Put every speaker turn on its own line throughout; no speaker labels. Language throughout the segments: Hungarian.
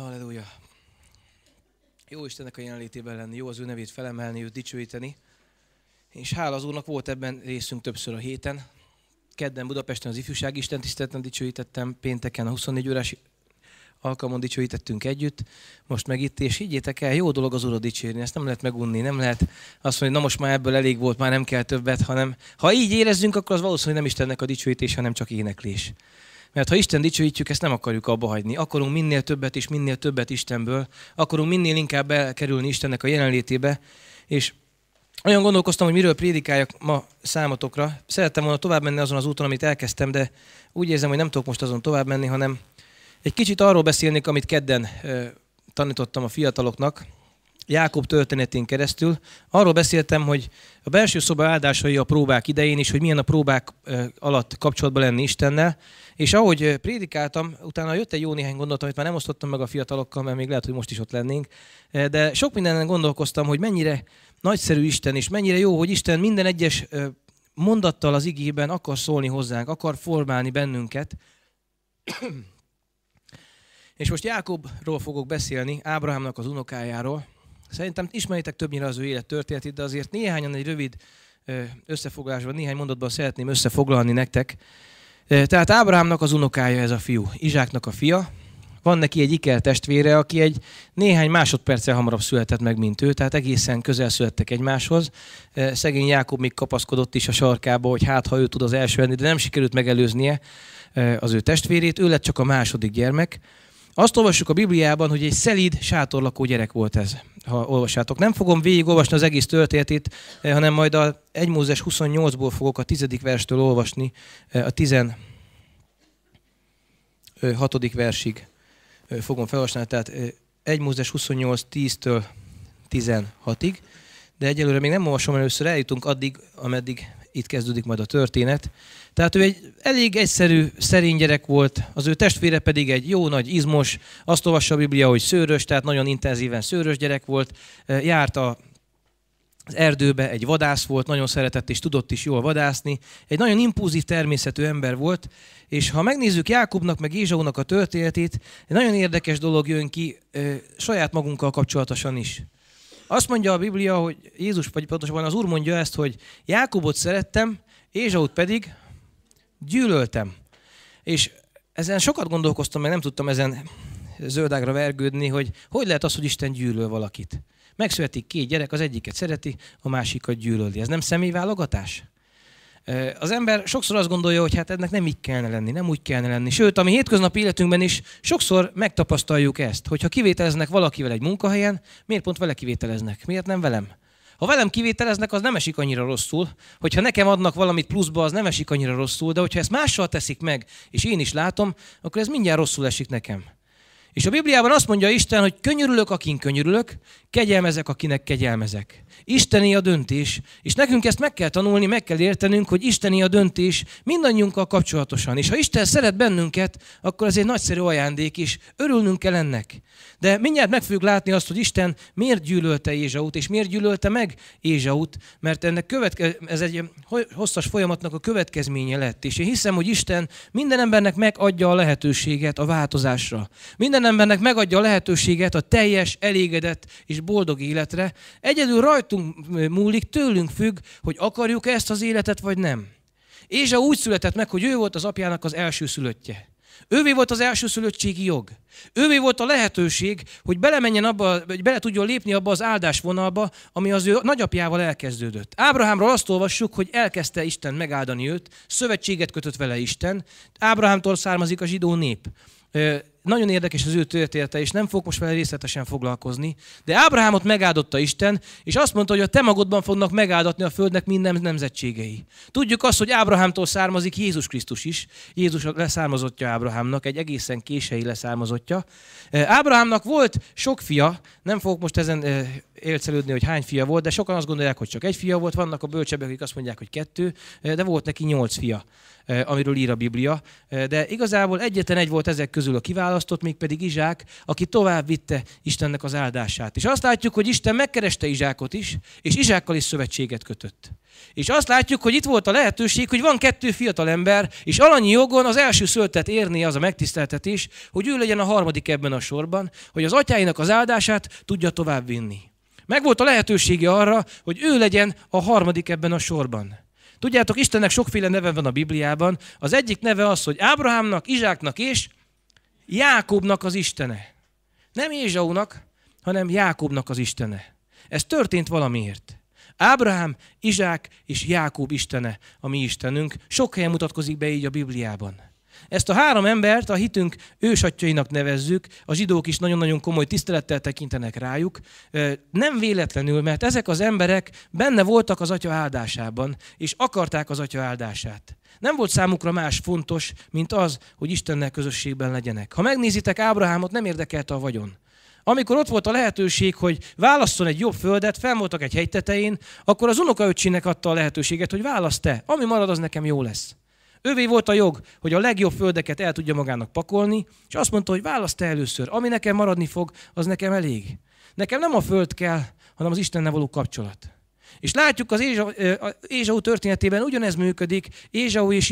Halleluja. Jó Istennek a jelenlétében lenni, jó az ő nevét felemelni, őt dicsőíteni. És hála az Úrnak volt ebben részünk többször a héten. Kedden Budapesten az ifjúság Isten tiszteleten dicsőítettem, pénteken a 24 órás alkalmon dicsőítettünk együtt, most meg itt, és higgyétek el, jó dolog az Urat dicsérni, ezt nem lehet megunni, nem lehet azt mondani, hogy na most már ebből elég volt, már nem kell többet, hanem ha így érezzünk, akkor az valószínűleg nem Istennek a dicsőítés, hanem csak éneklés. Mert ha Isten dicsőítjük, ezt nem akarjuk abba hagyni. Akarunk minél többet és minél többet Istenből, akarunk minél inkább elkerülni Istennek a jelenlétébe, és olyan gondolkoztam, hogy miről prédikáljak ma számotokra. Szerettem volna tovább menni azon az úton, amit elkezdtem, de úgy érzem, hogy nem tudok most azon tovább menni, hanem egy kicsit arról beszélnék, amit kedden ö, tanítottam a fiataloknak, Jákob történetén keresztül. Arról beszéltem, hogy a belső szoba áldásai a próbák idején, és hogy milyen a próbák alatt kapcsolatban lenni Istennel, és ahogy prédikáltam, utána jött egy jó néhány gondolat, amit már nem osztottam meg a fiatalokkal, mert még lehet, hogy most is ott lennénk. De sok mindenen gondolkoztam, hogy mennyire nagyszerű Isten, és mennyire jó, hogy Isten minden egyes mondattal az igében akar szólni hozzánk, akar formálni bennünket. és most Jákobról fogok beszélni, Ábrahámnak az unokájáról. Szerintem ismeritek többnyire az ő élet történetét, de azért néhányan egy rövid összefoglalásban, néhány mondatban szeretném összefoglalni nektek. Tehát Ábrahámnak az unokája ez a fiú, Izsáknak a fia, van neki egy iker testvére, aki egy néhány másodperccel hamarabb született meg, mint ő, tehát egészen közel születtek egymáshoz. Szegény Jákob még kapaszkodott is a sarkába, hogy hát ha ő tud az első lenni, de nem sikerült megelőznie az ő testvérét, ő lett csak a második gyermek. Azt olvassuk a Bibliában, hogy egy szelíd sátorlakó gyerek volt ez ha olvassátok. Nem fogom végigolvasni az egész történetét, eh, hanem majd a 1 Mózes 28-ból fogok a tizedik verstől olvasni eh, a 16. versig fogom felolvasni, tehát 1 Mózes 28 10-től 16-ig, de egyelőre még nem olvasom, először eljutunk addig, ameddig itt kezdődik majd a történet. Tehát ő egy elég egyszerű, szerény gyerek volt, az ő testvére pedig egy jó nagy izmos, azt olvassa a Biblia, hogy szőrös, tehát nagyon intenzíven szőrös gyerek volt, e, járt a az erdőbe, egy vadász volt, nagyon szeretett és tudott is jól vadászni. Egy nagyon impulzív természetű ember volt, és ha megnézzük Jákobnak meg Ézsaunak a történetét, egy nagyon érdekes dolog jön ki ö, e, saját magunkkal kapcsolatosan is. Azt mondja a Biblia, hogy Jézus, vagy pontosabban az Úr mondja ezt, hogy Jákobot szerettem, Ézsaut pedig, Gyűlöltem. És ezen sokat gondolkoztam, mert nem tudtam ezen zöldágra vergődni, hogy hogy lehet az, hogy Isten gyűlöl valakit. Megszületik két gyerek, az egyiket szereti, a másikat gyűlöli. Ez nem személyválogatás? Az ember sokszor azt gondolja, hogy hát ennek nem így kellene lenni, nem úgy kellene lenni. Sőt, a mi hétköznapi életünkben is sokszor megtapasztaljuk ezt, hogyha kivételeznek valakivel egy munkahelyen, miért pont vele kivételeznek, miért nem velem? Ha velem kivételeznek, az nem esik annyira rosszul. Hogyha nekem adnak valamit pluszba, az nem esik annyira rosszul, de hogyha ezt mással teszik meg, és én is látom, akkor ez mindjárt rosszul esik nekem. És a Bibliában azt mondja Isten, hogy könyörülök, akin könyörülök, kegyelmezek, akinek kegyelmezek. Isteni a döntés. És nekünk ezt meg kell tanulni, meg kell értenünk, hogy Isteni a döntés mindannyiunkkal kapcsolatosan. És ha Isten szeret bennünket, akkor ez egy nagyszerű ajándék is. Örülnünk kell ennek. De mindjárt meg fogjuk látni azt, hogy Isten miért gyűlölte Ézsaut, és miért gyűlölte meg Ézsaut, mert ennek követke- ez egy hosszas folyamatnak a következménye lett. És én hiszem, hogy Isten minden embernek megadja a lehetőséget a változásra. Minden minden embernek megadja a lehetőséget a teljes, elégedett és boldog életre. Egyedül rajtunk múlik, tőlünk függ, hogy akarjuk -e ezt az életet, vagy nem. Ézsa úgy született meg, hogy ő volt az apjának az első szülöttje. Ővé volt az első szülöttségi jog. Ővé volt a lehetőség, hogy belemenjen abba, hogy bele tudjon lépni abba az áldás vonalba, ami az ő nagyapjával elkezdődött. Ábrahámról azt olvassuk, hogy elkezdte Isten megáldani őt, szövetséget kötött vele Isten. Ábrahámtól származik a zsidó nép nagyon érdekes az ő története, és nem fog most vele részletesen foglalkozni, de Ábrahámot megáldotta Isten, és azt mondta, hogy a te magodban fognak megáldatni a földnek minden nemzetségei. Tudjuk azt, hogy Ábrahámtól származik Jézus Krisztus is. Jézus leszármazottja Ábrahámnak, egy egészen késői leszármazottja. Eh, Ábrahámnak volt sok fia, nem fogok most ezen eh, élcelődni, hogy hány fia volt, de sokan azt gondolják, hogy csak egy fia volt, vannak a bölcsebbek, akik azt mondják, hogy kettő, eh, de volt neki nyolc fia, amiről ír a Biblia. De igazából egyetlen egy volt ezek közül a kiváló, választott, mégpedig Izsák, aki tovább vitte Istennek az áldását. És azt látjuk, hogy Isten megkereste Izsákot is, és Izsákkal is szövetséget kötött. És azt látjuk, hogy itt volt a lehetőség, hogy van kettő fiatal ember, és alanyi jogon az első szöltet érni az a megtiszteltetés, hogy ő legyen a harmadik ebben a sorban, hogy az atyáinak az áldását tudja tovább Meg Megvolt a lehetősége arra, hogy ő legyen a harmadik ebben a sorban. Tudjátok, Istennek sokféle neve van a Bibliában. Az egyik neve az, hogy Ábrahámnak, Izsáknak és Jákobnak az Istene. Nem Ézsaunak, hanem Jákobnak az Istene. Ez történt valamiért. Ábrahám, Izsák és Jákob Istene, a mi Istenünk, sok helyen mutatkozik be így a Bibliában. Ezt a három embert a hitünk ősatjainak nevezzük, a zsidók is nagyon-nagyon komoly tisztelettel tekintenek rájuk. Nem véletlenül, mert ezek az emberek benne voltak az atya áldásában, és akarták az atya áldását. Nem volt számukra más fontos, mint az, hogy Istennel közösségben legyenek. Ha megnézitek, Ábrahámot nem érdekelte a vagyon. Amikor ott volt a lehetőség, hogy válasszon egy jobb földet, felmoltak egy hegy tetején, akkor az unokaöcsének adta a lehetőséget, hogy választ te, ami marad, az nekem jó lesz. Ővé volt a jog, hogy a legjobb földeket el tudja magának pakolni, és azt mondta, hogy választ először, ami nekem maradni fog, az nekem elég. Nekem nem a föld kell, hanem az Istennel való kapcsolat. És látjuk az Ézsau, történetében ugyanez működik, Ézsau és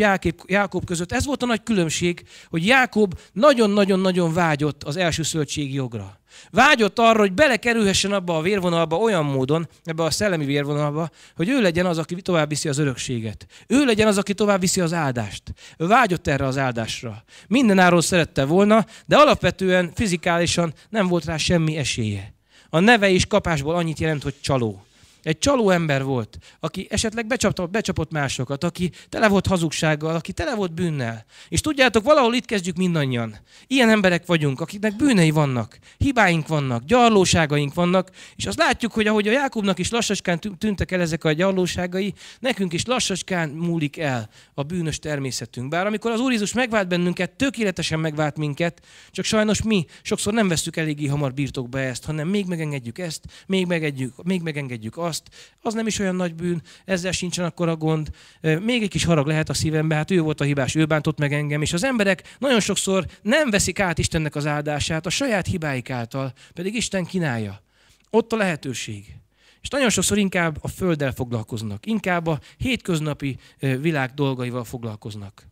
Jákob, között. Ez volt a nagy különbség, hogy Jákob nagyon-nagyon-nagyon vágyott az első szövetségi jogra. Vágyott arra, hogy belekerülhessen abba a vérvonalba olyan módon, ebbe a szellemi vérvonalba, hogy ő legyen az, aki tovább viszi az örökséget. Ő legyen az, aki tovább viszi az áldást. Ő vágyott erre az áldásra. Mindenáról szerette volna, de alapvetően fizikálisan nem volt rá semmi esélye. A neve is kapásból annyit jelent, hogy csaló. Egy csaló ember volt, aki esetleg becsapta, becsapott másokat, aki tele volt hazugsággal, aki tele volt bűnnel. És tudjátok, valahol itt kezdjük mindannyian. Ilyen emberek vagyunk, akiknek bűnei vannak, hibáink vannak, gyarlóságaink vannak, és azt látjuk, hogy ahogy a Jákobnak is lassacskán tűntek el ezek a gyarlóságai, nekünk is lassacskán múlik el a bűnös természetünk. Bár amikor az Úr Jézus megvált bennünket, tökéletesen megvált minket, csak sajnos mi sokszor nem veszük eléggé hamar birtokba ezt, hanem még megengedjük ezt, még megengedjük, még megengedjük azt, azt, az nem is olyan nagy bűn, ezzel sincsen akkor a gond. Még egy kis harag lehet a szívembe, hát ő volt a hibás, ő bántott meg engem, és az emberek nagyon sokszor nem veszik át Istennek az áldását a saját hibáik által, pedig Isten kínálja. Ott a lehetőség. És nagyon sokszor inkább a földdel foglalkoznak, inkább a hétköznapi világ dolgaival foglalkoznak.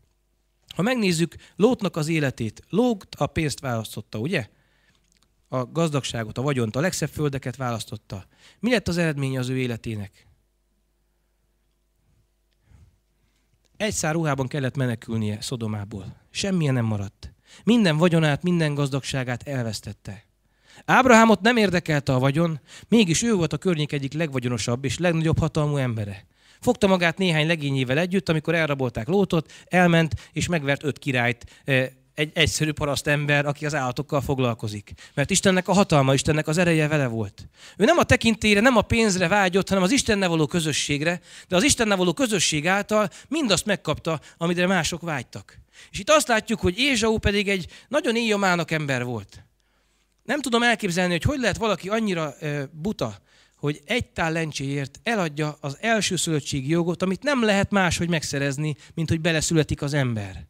Ha megnézzük Lótnak az életét, Lót a pénzt választotta, ugye? a gazdagságot, a vagyont, a legszebb földeket választotta. Mi lett az eredménye az ő életének? Egy szár ruhában kellett menekülnie Szodomából. Semmilyen nem maradt. Minden vagyonát, minden gazdagságát elvesztette. Ábrahámot nem érdekelte a vagyon, mégis ő volt a környék egyik legvagyonosabb és legnagyobb hatalmú embere. Fogta magát néhány legényével együtt, amikor elrabolták Lótot, elment és megvert öt királyt eh, egy egyszerű paraszt ember, aki az állatokkal foglalkozik. Mert Istennek a hatalma, Istennek az ereje vele volt. Ő nem a tekintére, nem a pénzre vágyott, hanem az Istenne való közösségre, de az Istenne való közösség által mindazt megkapta, amire mások vágytak. És itt azt látjuk, hogy Ézsau pedig egy nagyon éjjomának ember volt. Nem tudom elképzelni, hogy hogy lehet valaki annyira buta, hogy egy tál lencséért eladja az elsőszülöttségi jogot, amit nem lehet máshogy megszerezni, mint hogy beleszületik az ember.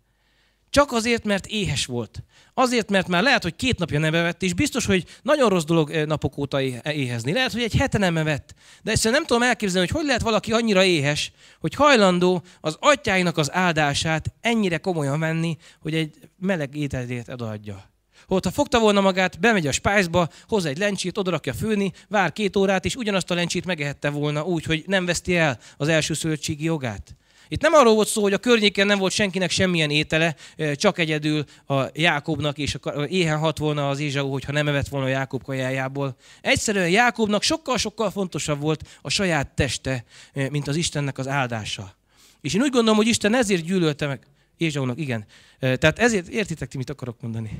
Csak azért, mert éhes volt. Azért, mert már lehet, hogy két napja nem evett, és biztos, hogy nagyon rossz dolog eh, napok óta éhezni. Lehet, hogy egy hete nem evett. De egyszerűen nem tudom elképzelni, hogy hogy lehet valaki annyira éhes, hogy hajlandó az atyáinak az áldását ennyire komolyan venni, hogy egy meleg ételét adja. Ott, ha fogta volna magát, bemegy a spájzba, hoz egy lencsét, odarakja főni, vár két órát, és ugyanazt a lencsét megehette volna úgy, hogy nem veszti el az első elsőszülöttségi jogát. Itt nem arról volt szó, hogy a környéken nem volt senkinek semmilyen étele, csak egyedül a Jákobnak, és éhen hat volna az Ézsau, hogyha nem evett volna a Jákob kajájából. Egyszerűen Jákobnak sokkal-sokkal fontosabb volt a saját teste, mint az Istennek az áldása. És én úgy gondolom, hogy Isten ezért gyűlölte meg Ézsaunak, igen. Tehát ezért, értitek ti, mit akarok mondani.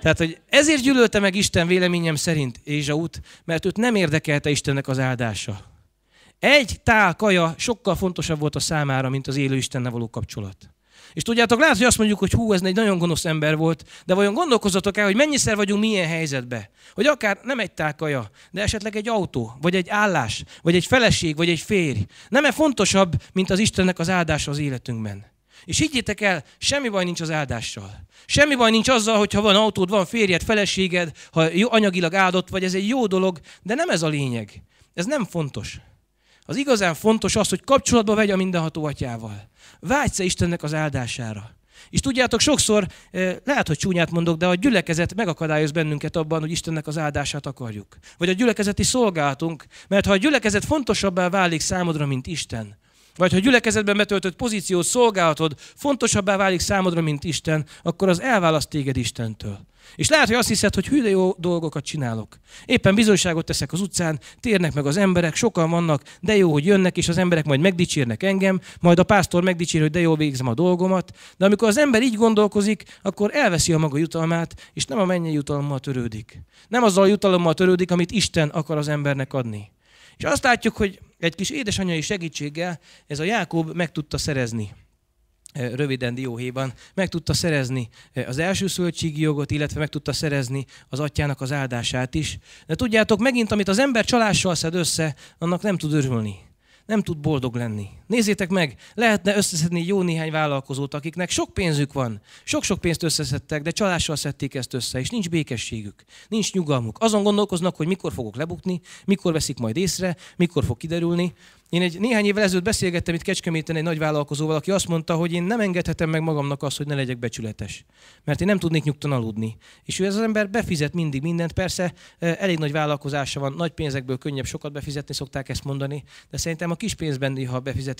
Tehát, hogy ezért gyűlölte meg Isten véleményem szerint Ézsaut, mert őt nem érdekelte Istennek az áldása. Egy tál kaja sokkal fontosabb volt a számára, mint az élő Istennel való kapcsolat. És tudjátok, lehet, hogy azt mondjuk, hogy hú, ez egy nagyon gonosz ember volt, de vajon gondolkozatok el, hogy mennyiszer vagyunk milyen helyzetbe? Hogy akár nem egy tálkaja, de esetleg egy autó, vagy egy állás, vagy egy feleség, vagy egy férj. Nem-e fontosabb, mint az Istennek az áldása az életünkben? És higgyétek el, semmi baj nincs az áldással. Semmi baj nincs azzal, hogyha van autód, van férjed, feleséged, ha anyagilag áldott vagy, ez egy jó dolog, de nem ez a lényeg. Ez nem fontos. Az igazán fontos az, hogy kapcsolatba vegy a mindenható atyával. Vágysz -e Istennek az áldására. És tudjátok, sokszor eh, lehet, hogy csúnyát mondok, de a gyülekezet megakadályoz bennünket abban, hogy Istennek az áldását akarjuk. Vagy a gyülekezeti szolgálatunk, mert ha a gyülekezet fontosabbá válik számodra, mint Isten, vagy ha a gyülekezetben betöltött pozíció, szolgálatod fontosabbá válik számodra, mint Isten, akkor az elválaszt téged Istentől. És lehet, hogy azt hiszed, hogy hű, jó dolgokat csinálok. Éppen bizonyságot teszek az utcán, térnek meg az emberek, sokan vannak, de jó, hogy jönnek, és az emberek majd megdicsérnek engem, majd a pásztor megdicsér, hogy de jó végzem a dolgomat. De amikor az ember így gondolkozik, akkor elveszi a maga jutalmát, és nem a mennyi jutalommal törődik. Nem azzal a jutalommal törődik, amit Isten akar az embernek adni. És azt látjuk, hogy egy kis édesanyai segítséggel ez a Jákob meg tudta szerezni. E, röviden dióhéjban, meg tudta szerezni e, az első szöldségi jogot, illetve meg tudta szerezni az atyának az áldását is. De tudjátok, megint, amit az ember csalással szed össze, annak nem tud örülni, nem tud boldog lenni. Nézzétek meg, lehetne összeszedni jó néhány vállalkozót, akiknek sok pénzük van. Sok-sok pénzt összeszedtek, de csalással szedték ezt össze, és nincs békességük, nincs nyugalmuk. Azon gondolkoznak, hogy mikor fogok lebukni, mikor veszik majd észre, mikor fog kiderülni. Én egy néhány évvel ezelőtt beszélgettem itt Kecskeméten egy nagy vállalkozóval, aki azt mondta, hogy én nem engedhetem meg magamnak azt, hogy ne legyek becsületes. Mert én nem tudnék nyugtan aludni. És ő ez az ember befizet mindig mindent. Persze elég nagy vállalkozása van, nagy pénzekből könnyebb sokat befizetni, szokták ezt mondani. De szerintem a kis pénzben, ha befizet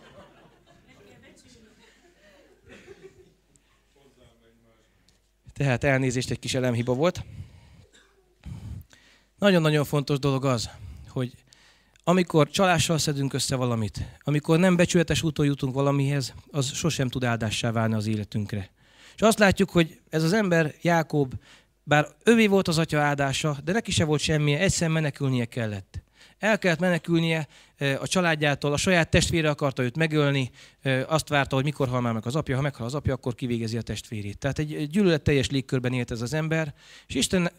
Tehát elnézést, egy kis elemhiba volt. Nagyon-nagyon fontos dolog az, hogy amikor csalással szedünk össze valamit, amikor nem becsületes úton jutunk valamihez, az sosem tud áldássá válni az életünkre. És azt látjuk, hogy ez az ember, Jákob, bár övé volt az atya áldása, de neki se volt semmi, egyszer menekülnie kellett. El kellett menekülnie a családjától, a saját testvére akarta őt megölni, azt várta, hogy mikor hal már meg az apja, ha meghal az apja, akkor kivégezi a testvérét. Tehát egy gyűlöletteljes légkörben élt ez az ember, és Isten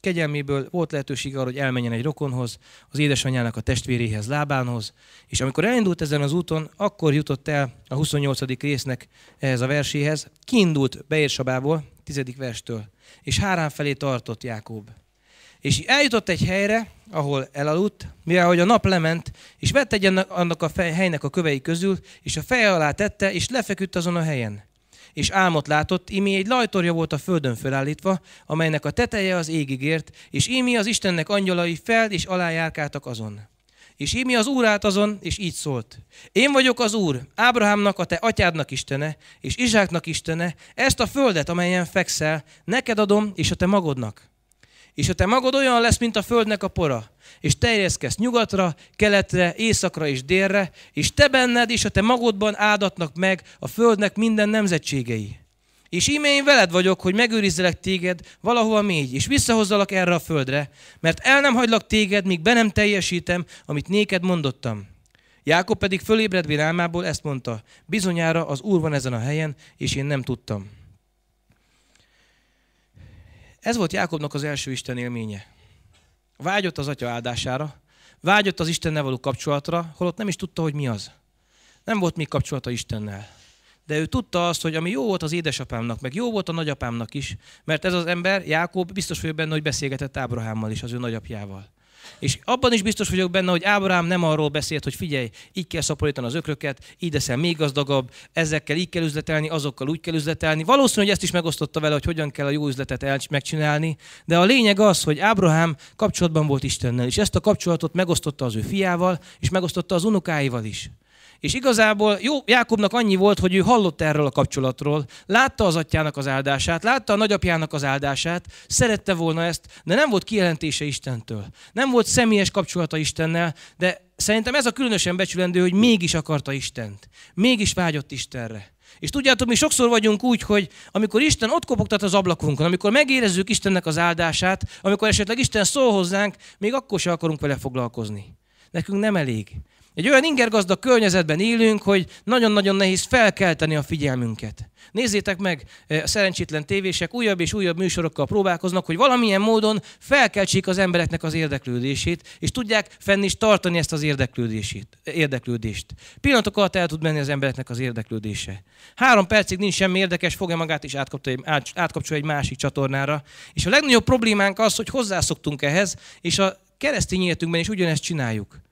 kegyelméből volt lehetőség arra, hogy elmenjen egy rokonhoz, az édesanyjának a testvéréhez, lábánhoz, és amikor elindult ezen az úton, akkor jutott el a 28. résznek ehhez a verséhez, kiindult Beérsabából, 10. verstől, és hárán felé tartott Jákob. És eljutott egy helyre, ahol elaludt, mivel hogy a nap lement, és vett egy annak a fej, helynek a kövei közül, és a feje alá tette, és lefeküdt azon a helyen. És álmot látott, imi egy lajtorja volt a földön fölállítva, amelynek a teteje az égig ért, és imi az Istennek angyalai fel és alá járkáltak azon. És imi az Úr állt azon, és így szólt. Én vagyok az Úr, Ábrahámnak, a te atyádnak istene, és Izsáknak istene, ezt a földet, amelyen fekszel, neked adom, és a te magodnak. És a te magad olyan lesz, mint a földnek a pora, és terjeszkesz nyugatra, keletre, északra és délre, és te benned és a te magodban áldatnak meg a földnek minden nemzetségei. És íme én veled vagyok, hogy megőrizzelek téged valahova mégy, és visszahozzalak erre a földre, mert el nem hagylak téged, míg be nem teljesítem, amit néked mondottam. Jákob pedig fölébredvén álmából ezt mondta, bizonyára az Úr van ezen a helyen, és én nem tudtam. Ez volt Jákobnak az első Isten élménye. Vágyott az atya áldására, vágyott az Istennel való kapcsolatra, holott nem is tudta, hogy mi az. Nem volt még kapcsolata Istennel. De ő tudta azt, hogy ami jó volt az édesapámnak, meg jó volt a nagyapámnak is, mert ez az ember, Jákob, biztos vagyok benne, hogy beszélgetett Ábrahámmal is, az ő nagyapjával. És abban is biztos vagyok benne, hogy Ábrám nem arról beszélt, hogy figyelj, így kell szaporítani az ökröket, így leszel még gazdagabb, ezekkel így kell üzletelni, azokkal úgy kell üzletelni. Valószínű, hogy ezt is megosztotta vele, hogy hogyan kell a jó üzletet el- megcsinálni, de a lényeg az, hogy Ábrahám kapcsolatban volt Istennel, és ezt a kapcsolatot megosztotta az ő fiával, és megosztotta az unokáival is. És igazából jó, Jákobnak annyi volt, hogy ő hallott erről a kapcsolatról, látta az atyának az áldását, látta a nagyapjának az áldását, szerette volna ezt, de nem volt kijelentése Istentől. Nem volt személyes kapcsolata Istennel, de szerintem ez a különösen becsülendő, hogy mégis akarta Istent. Mégis vágyott Istenre. És tudjátok, mi sokszor vagyunk úgy, hogy amikor Isten ott kopogtat az ablakunkon, amikor megérezzük Istennek az áldását, amikor esetleg Isten szól hozzánk, még akkor se akarunk vele foglalkozni. Nekünk nem elég. Egy olyan ingergazdag környezetben élünk, hogy nagyon-nagyon nehéz felkelteni a figyelmünket. Nézzétek meg, e, a szerencsétlen tévések újabb és újabb műsorokkal próbálkoznak, hogy valamilyen módon felkeltsék az embereknek az érdeklődését, és tudják fenn is tartani ezt az érdeklődését, érdeklődést. Pillanatok alatt el tud menni az embereknek az érdeklődése. Három percig nincs semmi érdekes, fogja magát és átkapcsol egy másik csatornára. És a legnagyobb problémánk az, hogy hozzászoktunk ehhez, és a keresztény életünkben is ugyanezt csináljuk.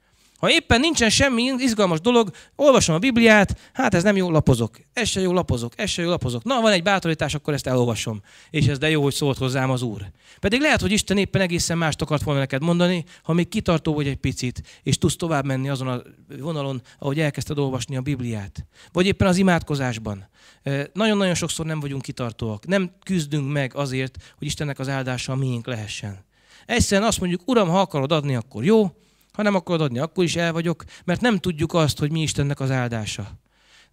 Ha éppen nincsen semmi izgalmas dolog, olvasom a Bibliát, hát ez nem jó, lapozok. Ez se jó, lapozok. Ez se jó, lapozok. Na, van egy bátorítás, akkor ezt elolvasom. És ez de jó, hogy szólt hozzám az Úr. Pedig lehet, hogy Isten éppen egészen mást akart volna neked mondani, ha még kitartó vagy egy picit, és tudsz tovább menni azon a vonalon, ahogy elkezdted olvasni a Bibliát. Vagy éppen az imádkozásban. Nagyon-nagyon sokszor nem vagyunk kitartóak. Nem küzdünk meg azért, hogy Istennek az áldása a miénk lehessen. Egyszerűen azt mondjuk, Uram, ha akarod adni, akkor jó, ha nem akarod adni, akkor is el vagyok, mert nem tudjuk azt, hogy mi Istennek az áldása.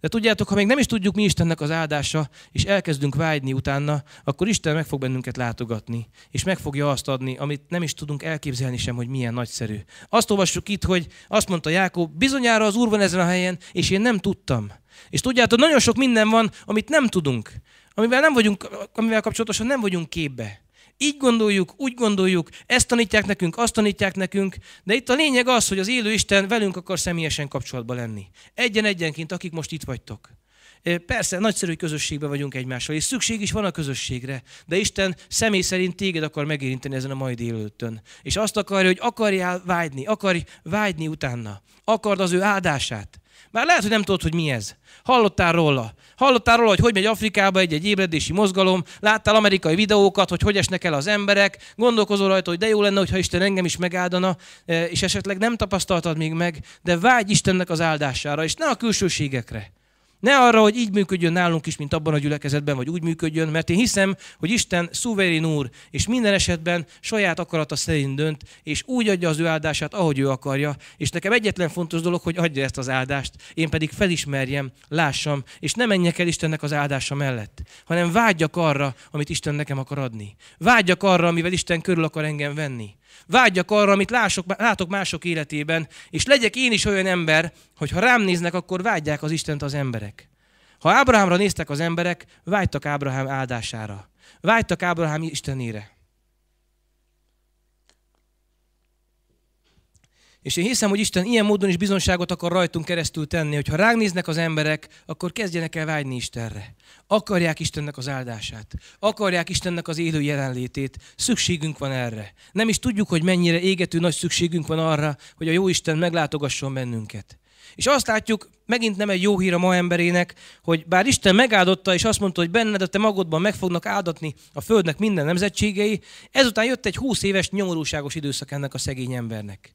De tudjátok, ha még nem is tudjuk, mi Istennek az áldása, és elkezdünk vágyni utána, akkor Isten meg fog bennünket látogatni, és meg fogja azt adni, amit nem is tudunk elképzelni sem, hogy milyen nagyszerű. Azt olvassuk itt, hogy azt mondta Jákob, bizonyára az Úr van ezen a helyen, és én nem tudtam. És tudjátok, nagyon sok minden van, amit nem tudunk, amivel, nem vagyunk, amivel kapcsolatosan nem vagyunk képbe így gondoljuk, úgy gondoljuk, ezt tanítják nekünk, azt tanítják nekünk, de itt a lényeg az, hogy az élő Isten velünk akar személyesen kapcsolatban lenni. Egyen-egyenként, akik most itt vagytok. Persze, nagyszerű közösségben vagyunk egymással, és szükség is van a közösségre, de Isten személy szerint téged akar megérinteni ezen a mai délőttön. És azt akarja, hogy akarjál vágyni, akarj vágyni utána. Akard az ő áldását. Már lehet, hogy nem tudod, hogy mi ez. Hallottál róla. Hallottál róla, hogy hogy megy Afrikába egy-egy ébredési mozgalom, láttál amerikai videókat, hogy hogy esnek el az emberek, gondolkozol rajta, hogy de jó lenne, hogyha Isten engem is megáldana, eh, és esetleg nem tapasztaltad még meg, de vágy Istennek az áldására, és ne a külsőségekre. Ne arra, hogy így működjön nálunk is, mint abban a gyülekezetben, vagy úgy működjön, mert én hiszem, hogy Isten szuverén úr, és minden esetben saját akarata szerint dönt, és úgy adja az ő áldását, ahogy ő akarja. És nekem egyetlen fontos dolog, hogy adja ezt az áldást, én pedig felismerjem, lássam, és ne menjek el Istennek az áldása mellett, hanem vágyjak arra, amit Isten nekem akar adni. Vágyjak arra, amivel Isten körül akar engem venni. Vágyjak arra, amit lások, látok mások életében, és legyek én is olyan ember, hogy ha rám néznek, akkor vágyják az Istent az emberek. Ha Ábrahámra néztek az emberek, vágytak Ábrahám áldására. Vágytak Ábrahám Istenére. És én hiszem, hogy Isten ilyen módon is bizonságot akar rajtunk keresztül tenni, hogy ha ránk néznek az emberek, akkor kezdjenek el vágyni Istenre. Akarják Istennek az áldását, akarják Istennek az élő jelenlétét, szükségünk van erre. Nem is tudjuk, hogy mennyire égető nagy szükségünk van arra, hogy a jó Isten meglátogasson bennünket. És azt látjuk, megint nem egy jó hír a ma emberének, hogy bár Isten megáldotta, és azt mondta, hogy benned a te magodban meg fognak áldatni a földnek minden nemzetségei, ezután jött egy húsz éves nyomorúságos időszak ennek a szegény embernek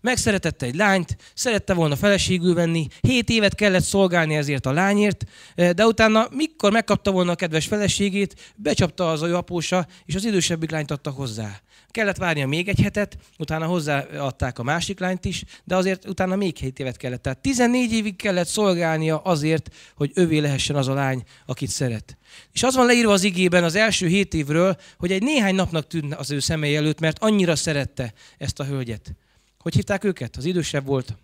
megszeretette egy lányt, szerette volna feleségül venni, hét évet kellett szolgálni ezért a lányért, eh, de utána, mikor megkapta volna a kedves feleségét, becsapta az ő apósa, és az idősebbik lányt adta hozzá. Kellett várnia még egy hetet, utána hozzáadták a másik lányt is, de azért utána még 7 évet kellett. Tehát 14 évig kellett szolgálnia azért, hogy övé lehessen az a lány, akit szeret. És az van leírva az igében az első 7 évről, hogy egy néhány napnak tűnt az ő szemei előtt, mert annyira szerette ezt a hölgyet hogy hívták őket? Az idősebb volt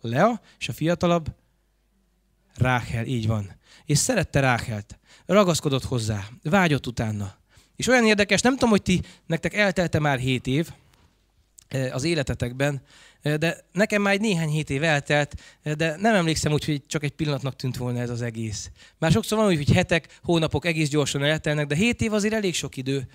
Lea, és a fiatalabb Ráhel, így van. És szerette Ráhelt, ragaszkodott hozzá, vágyott utána. És olyan érdekes, nem tudom, hogy ti, nektek eltelte már hét év, az életetekben, de nekem már egy néhány hét év eltelt, de nem emlékszem úgy, hogy csak egy pillanatnak tűnt volna ez az egész. Már sokszor van úgy, hogy hetek, hónapok egész gyorsan eltelnek, de hét év azért elég sok idő.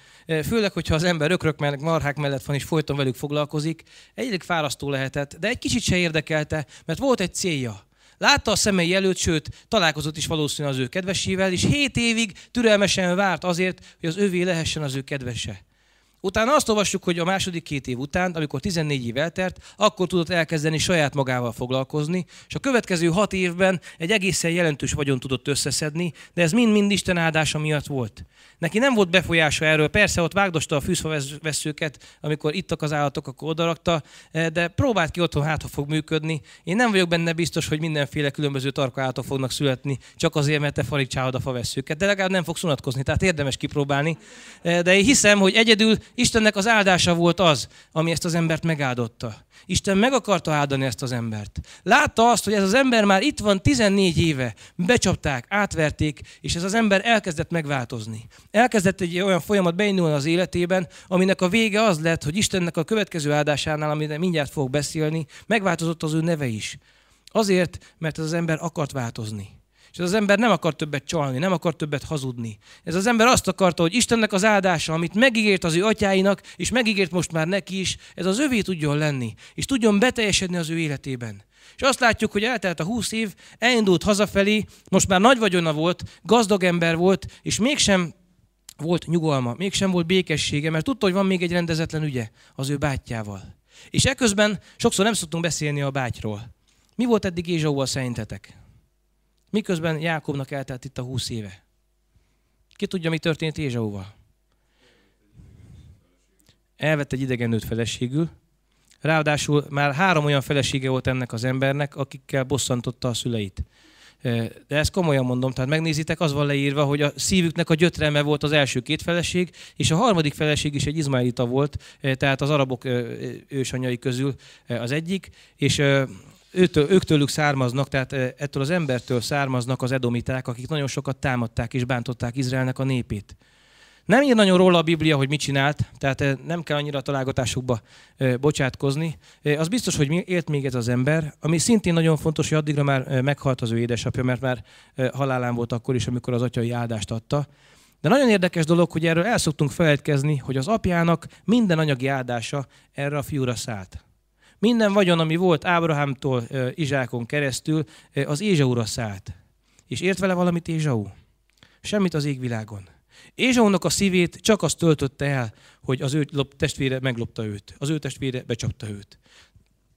Főleg, hogyha az ember ökrök mellett, marhák mellett van és folyton velük foglalkozik, egyik fárasztó lehetett, de egy kicsit se érdekelte, mert volt egy célja. Látta a szemei előtt, sőt, találkozott is valószínűleg az ő kedvesével, és hét évig türelmesen várt azért, hogy az övé lehessen az ő kedvese. Utána azt olvassuk, hogy a második két év után, amikor 14 év eltert, akkor tudott elkezdeni saját magával foglalkozni, és a következő hat évben egy egészen jelentős vagyon tudott összeszedni, de ez mind-mind Isten áldása miatt volt. Neki nem volt befolyása erről, persze ott vágdosta a fűszfaveszőket, amikor ittak az állatok, akkor odarakta, eh, de próbált ki otthon, hát ha fog működni. Én nem vagyok benne biztos, hogy mindenféle különböző tarkaállatok fognak születni, csak azért, mert te farigcsálod a faveszőket, de legalább nem fogsz unatkozni, tehát érdemes kipróbálni. Eh, de én hiszem, hogy egyedül Istennek az áldása volt az, ami ezt az embert megáldotta. Isten meg akarta áldani ezt az embert. Látta azt, hogy ez az ember már itt van 14 éve, becsapták, átverték, és ez az ember elkezdett megváltozni. Elkezdett egy olyan folyamat beindulni az életében, aminek a vége az lett, hogy Istennek a következő áldásánál, amire mindjárt fogok beszélni, megváltozott az ő neve is. Azért, mert ez az ember akart változni. És ez az ember nem akar többet csalni, nem akar többet hazudni. Ez az ember azt akarta, hogy Istennek az áldása, amit megígért az ő atyáinak, és megígért most már neki is, ez az övé tudjon lenni, és tudjon beteljesedni az ő életében. És azt látjuk, hogy eltelt a húsz év, elindult hazafelé, most már nagy vagyona volt, gazdag ember volt, és mégsem volt nyugalma, mégsem volt békessége, mert tudta, hogy van még egy rendezetlen ügye az ő bátyjával. És ekközben sokszor nem szoktunk beszélni a bátyról. Mi volt eddig Ézsóval szerintetek? Miközben Jákobnak eltelt itt a húsz éve. Ki tudja, mi történt Ézsauval? Elvett egy idegen nőt feleségül, ráadásul már három olyan felesége volt ennek az embernek, akikkel bosszantotta a szüleit. De ezt komolyan mondom, tehát megnézitek, az van leírva, hogy a szívüknek a gyötrelme volt az első két feleség, és a harmadik feleség is egy izmaelita volt, tehát az arabok ősanyai közül az egyik, és őtől, őktőlük származnak, tehát ettől az embertől származnak az edomiták, akik nagyon sokat támadták és bántották Izraelnek a népét. Nem ír nagyon róla a Biblia, hogy mit csinált, tehát nem kell annyira találgatásukba bocsátkozni. Az biztos, hogy élt még ez az ember, ami szintén nagyon fontos, hogy addigra már meghalt az ő édesapja, mert már halálán volt akkor is, amikor az atyai áldást adta. De nagyon érdekes dolog, hogy erről el szoktunk feledkezni, hogy az apjának minden anyagi áldása erre a fiúra szállt. Minden vagyon, ami volt Ábrahámtól Izsákon keresztül, az Ézsaura szállt. És ért vele valamit Ézsau? Semmit az égvilágon. Ézsaunak a szívét csak azt töltötte el, hogy az ő testvére meglopta őt, az ő testvére becsapta őt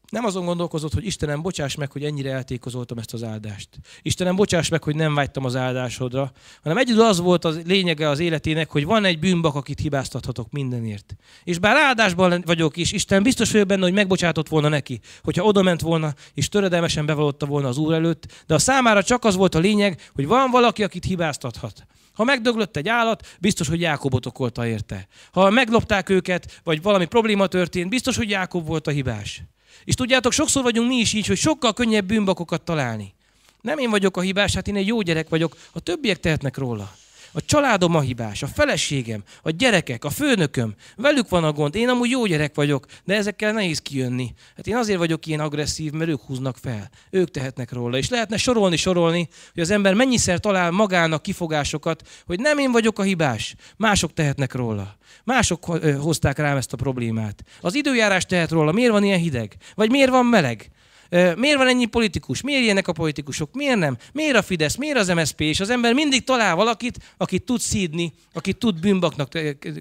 nem azon gondolkozott, hogy Istenem, bocsáss meg, hogy ennyire eltékozoltam ezt az áldást. Istenem, bocsáss meg, hogy nem vágytam az áldásodra, hanem egyedül az volt a lényege az életének, hogy van egy bűnbak, akit hibáztathatok mindenért. És bár áldásban vagyok is, Isten biztos vagyok benne, hogy megbocsátott volna neki, hogyha oda ment volna, és töredelmesen bevallotta volna az Úr előtt, de a számára csak az volt a lényeg, hogy van valaki, akit hibáztathat. Ha megdöglött egy állat, biztos, hogy Jákobot okolta érte. Ha meglopták őket, vagy valami probléma történt, biztos, hogy Jákob volt a hibás. És tudjátok, sokszor vagyunk mi is így, hogy sokkal könnyebb bűnbakokat találni. Nem én vagyok a hibás, hát én egy jó gyerek vagyok, a többiek tehetnek róla. A családom a hibás, a feleségem, a gyerekek, a főnököm. Velük van a gond. Én amúgy jó gyerek vagyok, de ezekkel nehéz kijönni. Hát én azért vagyok ilyen agresszív, mert ők húznak fel. Ők tehetnek róla. És lehetne sorolni, sorolni, hogy az ember mennyiszer talál magának kifogásokat, hogy nem én vagyok a hibás, mások tehetnek róla. Mások hozták rám ezt a problémát. Az időjárás tehet róla, miért van ilyen hideg? Vagy miért van meleg? Miért van ennyi politikus? Miért ilyenek a politikusok? Miért nem? Miért a Fidesz? Miért az MSZP? És az ember mindig talál valakit, akit tud szídni, akit tud bűnbaknak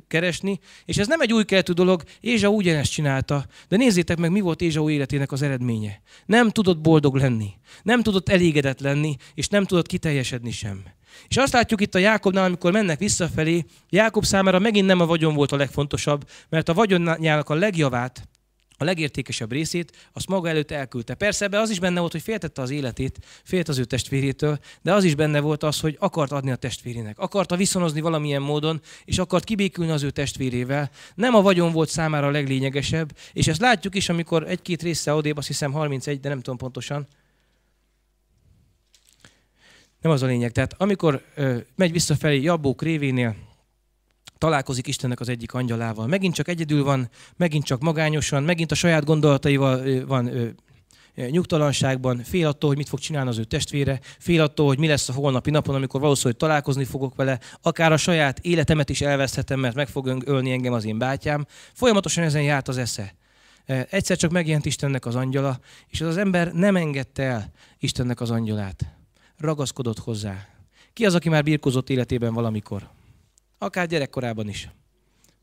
keresni. És ez nem egy új keletű dolog. Ézsa ugyanezt csinálta. De nézzétek meg, mi volt Ézsa életének az eredménye. Nem tudott boldog lenni. Nem tudott elégedett lenni, és nem tudott kiteljesedni sem. És azt látjuk itt a Jákobnál, amikor mennek visszafelé, Jákob számára megint nem a vagyon volt a legfontosabb, mert a vagyonjának a legjavát, a legértékesebb részét, azt maga előtt elküldte. Persze ebbe az is benne volt, hogy féltette az életét, félt az ő testvérétől, de az is benne volt az, hogy akart adni a testvérének, akarta viszonozni valamilyen módon, és akart kibékülni az ő testvérével. Nem a vagyon volt számára a leglényegesebb, és ezt látjuk is, amikor egy-két része odébb, azt hiszem 31, de nem tudom pontosan, nem az a lényeg. Tehát amikor ö, megy visszafelé Jabó Krévénél, találkozik Istennek az egyik angyalával. Megint csak egyedül van, megint csak magányosan, megint a saját gondolataival van nyugtalanságban, fél attól, hogy mit fog csinálni az ő testvére, fél attól, hogy mi lesz a holnapi napon, amikor valószínűleg találkozni fogok vele, akár a saját életemet is elveszthetem, mert meg fog ölni engem az én bátyám. Folyamatosan ezen járt az esze. Egyszer csak megjelent Istennek az angyala, és az, az ember nem engedte el Istennek az angyalát. Ragaszkodott hozzá. Ki az, aki már birkozott életében valamikor? akár gyerekkorában is.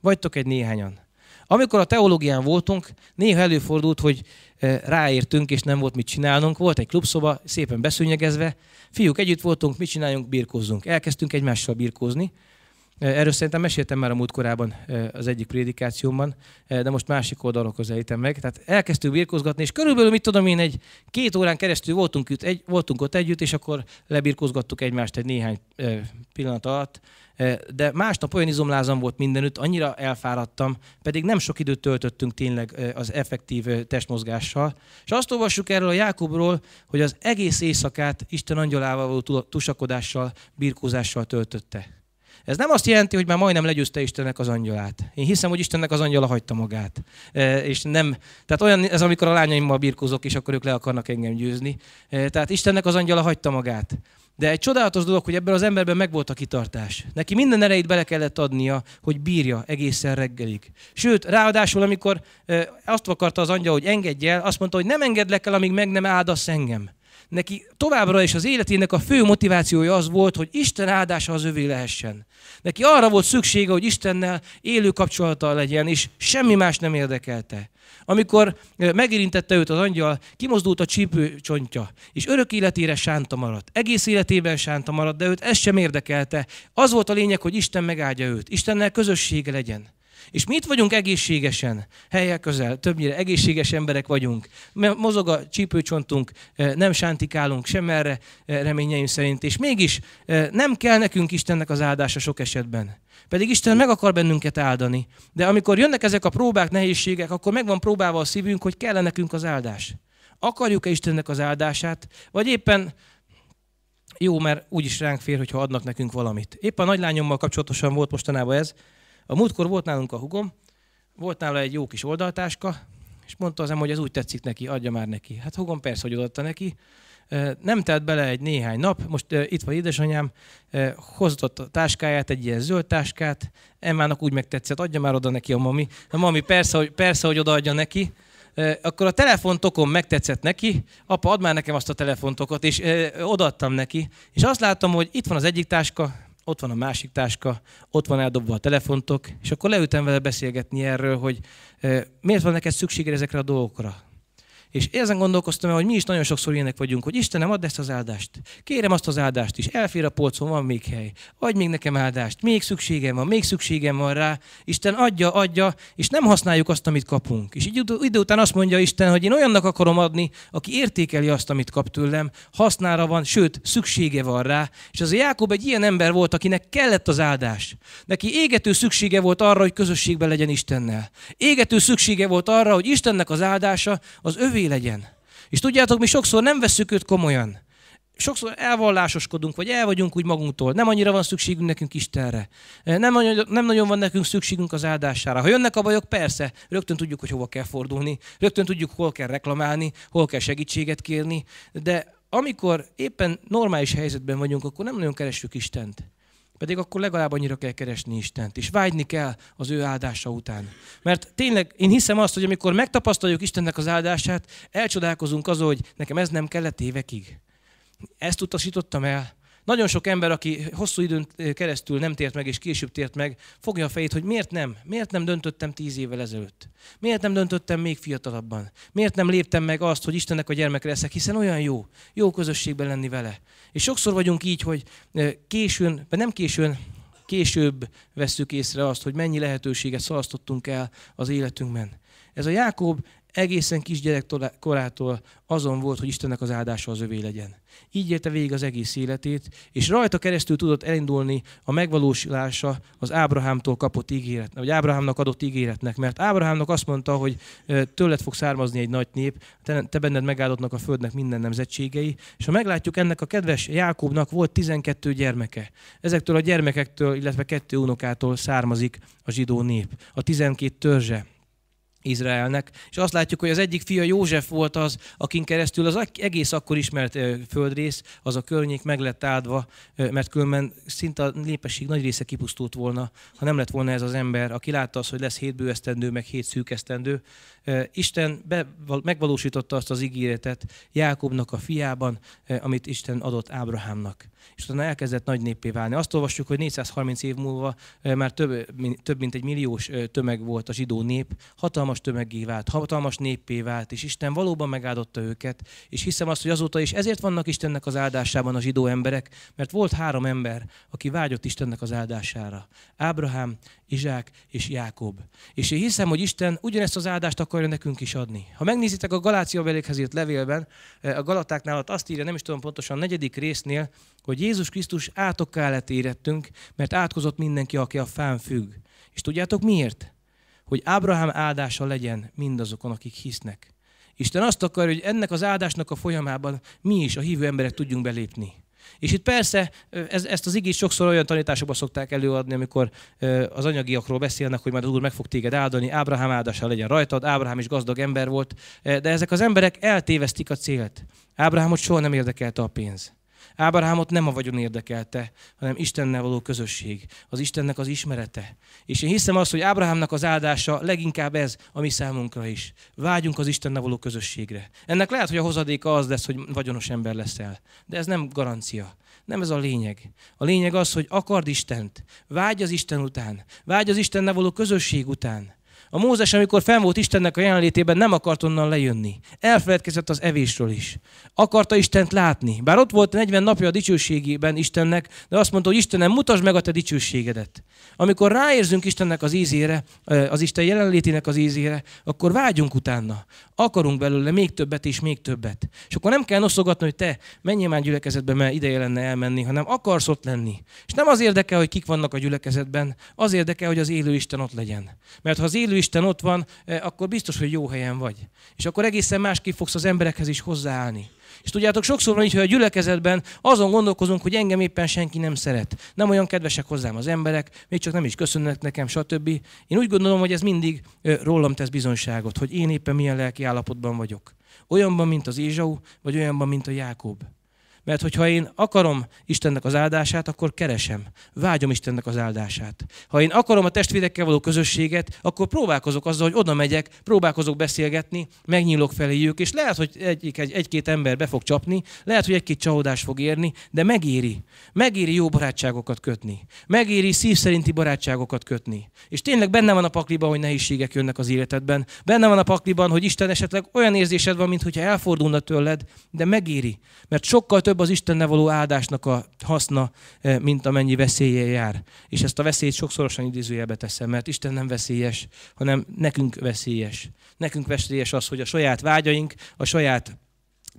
Vagytok egy néhányan. Amikor a teológián voltunk, néha előfordult, hogy e, ráértünk, és nem volt mit csinálnunk. Volt egy klubszoba, szépen beszűnyegezve. Fiúk együtt voltunk, mit csináljunk, birkózzunk. Elkezdtünk egymással birkózni. E, erről szerintem meséltem már a múltkorában e, az egyik prédikációmban, de most másik oldalon közelítem meg. Tehát elkezdtünk birkózgatni, és körülbelül mit tudom én, egy két órán keresztül voltunk, itt, egy, voltunk ott együtt, és akkor lebirkózgattuk egymást egy néhány pillanat alatt, de másnap olyan izomlázam volt mindenütt, annyira elfáradtam, pedig nem sok időt töltöttünk tényleg az effektív testmozgással. És azt olvassuk erről a Jákobról, hogy az egész éjszakát Isten angyalával való tusakodással, birkózással töltötte. Ez nem azt jelenti, hogy már majdnem legyőzte Istennek az angyalát. Én hiszem, hogy Istennek az angyala hagyta magát. E, és nem, tehát olyan ez, amikor a lányaimmal birkózok, és akkor ők le akarnak engem győzni. E, tehát Istennek az angyala hagyta magát. De egy csodálatos dolog, hogy ebben az emberben megvolt a kitartás. Neki minden erejét bele kellett adnia, hogy bírja egészen reggelig. Sőt, ráadásul, amikor e, azt akarta az angyal, hogy engedj el, azt mondta, hogy nem engedlek el, amíg meg nem áldasz engem. Neki továbbra is az életének a fő motivációja az volt, hogy Isten áldása az övé lehessen. Neki arra volt szüksége, hogy Istennel élő kapcsolata legyen, és semmi más nem érdekelte. Amikor megérintette őt az angyal, kimozdult a csípőcsontja, és örök életére sánta maradt. Egész életében sánta maradt, de őt ez sem érdekelte. Az volt a lényeg, hogy Isten megáldja őt, Istennel közössége legyen. És mit vagyunk egészségesen? Helyek közel, többnyire egészséges emberek vagyunk. Mozog a csípőcsontunk, e, nem sántikálunk sem erre e, reményeim szerint, és mégis e, nem kell nekünk Istennek az áldása sok esetben. Pedig Isten meg akar bennünket áldani. De amikor jönnek ezek a próbák, nehézségek, akkor meg van próbálva a szívünk, hogy kell nekünk az áldás. Akarjuk-e Istennek az áldását, vagy éppen jó, mert úgyis ránk fér, hogyha adnak nekünk valamit. éppen a nagylányommal kapcsolatosan volt mostanában ez, a múltkor volt nálunk a hugom, volt nála egy jó kis oldaltáska, és mondta az em, hogy ez úgy tetszik neki, adja már neki. Hát hugom persze, hogy odaadta neki. Nem telt bele egy néhány nap, most itt van édesanyám, hozott a táskáját, egy ilyen zöld táskát, Emmának úgy megtetszett, adja már oda neki a mami. A mami persze, hogy, persze, hogy odaadja neki akkor a telefontokon megtetszett neki, apa, add már nekem azt a telefontokat és odaadtam neki. És azt látom, hogy itt van az egyik táska, ott van a másik táska, ott van eldobva a telefontok, és akkor leültem vele beszélgetni erről, hogy eh, miért van neked szükséged ezekre a dolgokra? És ezen gondolkoztam el, hogy mi is nagyon sokszor ilyenek vagyunk, hogy Istenem, add ezt az áldást. Kérem azt az áldást is, elfér a polcon, van még hely. Adj még nekem áldást, még szükségem van, még szükségem van rá. Isten adja, adja, és nem használjuk azt, amit kapunk. És így idő után azt mondja Isten, hogy én olyannak akarom adni, aki értékeli azt, amit kap tőlem, hasznára van, sőt, szüksége van rá. És az a Jákob egy ilyen ember volt, akinek kellett az áldás. Neki égető szüksége volt arra, hogy közösségben legyen Istennel. Égető szüksége volt arra, hogy Istennek az áldása az övé övé legyen. És tudjátok, mi sokszor nem veszük őt komolyan. Sokszor elvallásoskodunk, vagy el vagyunk úgy magunktól. Nem annyira van szükségünk nekünk Istenre. Eh, nem, nem nagyon van nekünk szükségünk az áldására. Ha jönnek a bajok, persze, rögtön tudjuk, hogy hova kell fordulni, rögtön tudjuk, hol kell reklamálni, hol kell segítséget kérni, de amikor éppen normális helyzetben vagyunk, akkor nem nagyon keressük Istent pedig akkor legalább annyira kell keresni Istent, és vágyni kell az ő áldása után. Mert tényleg én hiszem azt, hogy amikor megtapasztaljuk Istennek az áldását, elcsodálkozunk azon, hogy nekem ez nem kellett évekig. Ezt utasítottam el, nagyon sok ember, aki hosszú időn eh, keresztül nem tért meg, és később tért meg, fogja a fejét, hogy miért nem? Miért nem döntöttem tíz évvel ezelőtt? Miért nem döntöttem még fiatalabban? Miért nem léptem meg azt, hogy Istennek a gyermekre leszek, hiszen olyan jó, jó közösségben lenni vele. És sokszor vagyunk így, hogy eh, későn, vagy nem későn, később veszük észre azt, hogy mennyi lehetőséget szalasztottunk el az életünkben. Ez a Jákob egészen kisgyerek korától azon volt, hogy Istennek az áldása az övé legyen. Így érte végig az egész életét, és rajta keresztül tudott elindulni a megvalósulása az Ábrahámtól kapott ígéretnek, vagy Ábrahámnak adott ígéretnek, mert Ábrahámnak azt mondta, hogy tőled fog származni egy nagy nép, te benned megáldottnak a földnek minden nemzetségei, és ha meglátjuk, ennek a kedves Jákobnak volt 12 gyermeke. Ezektől a gyermekektől, illetve kettő unokától származik a zsidó nép, a 12 törzse. Izraelnek, és azt látjuk, hogy az egyik fia József volt az, akin keresztül az egész akkor ismert földrész, az a környék meg lett áldva, mert különben szinte a népesség nagy része kipusztult volna, ha nem lett volna ez az ember, aki látta azt, hogy lesz hét bőesztendő, meg hét szűkesztendő, Isten megvalósította azt az ígéretet Jákobnak a fiában, amit Isten adott Ábrahámnak. És utána elkezdett nagy néppé válni. Azt olvassuk, hogy 430 év múlva már több, több mint egy milliós tömeg volt a zsidó nép, hatalmas tömegé vált, hatalmas néppé vált, és Isten valóban megáldotta őket. És hiszem azt, hogy azóta is ezért vannak Istennek az áldásában a zsidó emberek, mert volt három ember, aki vágyott Istennek az áldására. Ábrahám, Izsák és Jákob. És én hiszem, hogy Isten ugyanezt az áldást akarja nekünk is adni. Ha megnézitek a Galácia belékhez írt levélben, eh, a Galatáknál ott azt írja, nem is tudom pontosan, a negyedik résznél, hogy Jézus Krisztus átokká lett érettünk, mert átkozott mindenki, aki a fán függ. És tudjátok miért? Hogy Ábrahám áldása legyen mindazokon, akik hisznek. Isten azt akarja, hogy ennek az áldásnak a folyamában mi is, a hívő emberek tudjunk belépni. És itt persze ez, ezt az igét sokszor olyan tanításokban szokták előadni, amikor az anyagiakról beszélnek, hogy majd az Úr meg fog téged áldani, Ábrahám áldása legyen rajtad, Ábrahám is gazdag ember volt, de ezek az emberek eltévesztik a célt. Ábrahámot soha nem érdekelte a pénz. Ábrahámot nem a vagyon érdekelte, hanem Istennel való közösség, az Istennek az ismerete. És én hiszem azt, hogy Ábrahámnak az áldása leginkább ez a mi számunkra is. Vágyunk az Istennel való közösségre. Ennek lehet, hogy a hozadéka az lesz, hogy vagyonos ember leszel. De ez nem garancia. Nem ez a lényeg. A lényeg az, hogy akard Istent. Vágy az Isten után. Vágy az Istennel való közösség után. A Mózes, amikor fenn volt Istennek a jelenlétében, nem akart onnan lejönni. Elfeledkezett az evésről is. Akarta Istent látni. Bár ott volt 40 napja a dicsőségében Istennek, de azt mondta, hogy Istenem, mutasd meg a te dicsőségedet. Amikor ráérzünk Istennek az ízére, az Isten jelenlétének az ízére, akkor vágyunk utána. Akarunk belőle még többet és még többet. És akkor nem kell noszogatni, hogy te menjél már gyülekezetbe, mert ideje lenne elmenni, hanem akarsz ott lenni. És nem az érdekel, hogy kik vannak a gyülekezetben, az érdekel, hogy az élő Isten ott legyen. Mert ha az élő isten ott van, eh, akkor biztos, hogy jó helyen vagy. És akkor egészen másképp fogsz az emberekhez is hozzáállni. És tudjátok, sokszor van így, hogy a gyülekezetben azon gondolkozunk, hogy engem éppen senki nem szeret. Nem olyan kedvesek hozzám az emberek, még csak nem is köszönnek nekem, stb. Én úgy gondolom, hogy ez mindig eh, rólam tesz bizonyságot, hogy én éppen milyen lelki állapotban vagyok. Olyanban, mint az Ézsau, vagy olyanban, mint a Jákob. Mert hogyha én akarom Istennek az áldását, akkor keresem. Vágyom Istennek az áldását. Ha én akarom a testvérekkel való közösséget, akkor próbálkozok azzal, hogy oda megyek, próbálkozok beszélgetni, megnyílok feléjük, és lehet, hogy egy, egy, egy-két ember be fog csapni, lehet, hogy egy-két csalódás fog érni, de megéri. Megéri jó barátságokat kötni. Megéri szív szerinti barátságokat kötni. És tényleg benne van a pakliban, hogy nehézségek jönnek az életedben. Benne van a pakliban, hogy Isten esetleg olyan érzésed van, mintha elfordulna tőled, de megéri. Mert sokkal több több az Istenne való áldásnak a haszna, e, mint amennyi veszélye jár. És ezt a veszélyt sokszorosan idézőjelbe teszem, mert Isten nem veszélyes, hanem nekünk veszélyes. Nekünk veszélyes az, hogy a saját vágyaink, a saját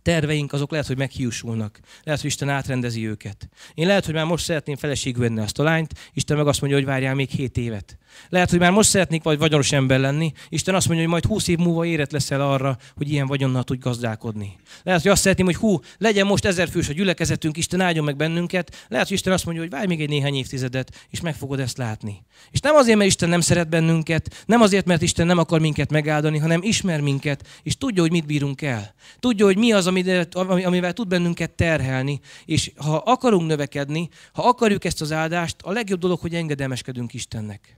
terveink azok lehet, hogy meghiúsulnak. Lehet, hogy Isten átrendezi őket. Én lehet, hogy már most szeretném feleségül venni azt a lányt, Isten meg azt mondja, hogy várjál még hét évet. Lehet, hogy már most szeretnék vagy vagyonos ember lenni. Isten azt mondja, hogy majd húsz év múlva érett leszel arra, hogy ilyen vagyonnal tudj gazdálkodni. Lehet, hogy azt szeretném, hogy hú, legyen most ezer fős a gyülekezetünk, Isten áldjon meg bennünket. Lehet, hogy Isten azt mondja, hogy várj még egy néhány évtizedet, és meg fogod ezt látni. És nem azért, mert Isten nem szeret bennünket, nem azért, mert Isten nem akar minket megáldani, hanem ismer minket, és tudja, hogy mit bírunk el. Tudja, hogy mi az, amivel, amivel tud bennünket terhelni. És ha akarunk növekedni, ha akarjuk ezt az áldást, a legjobb dolog, hogy engedelmeskedünk Istennek.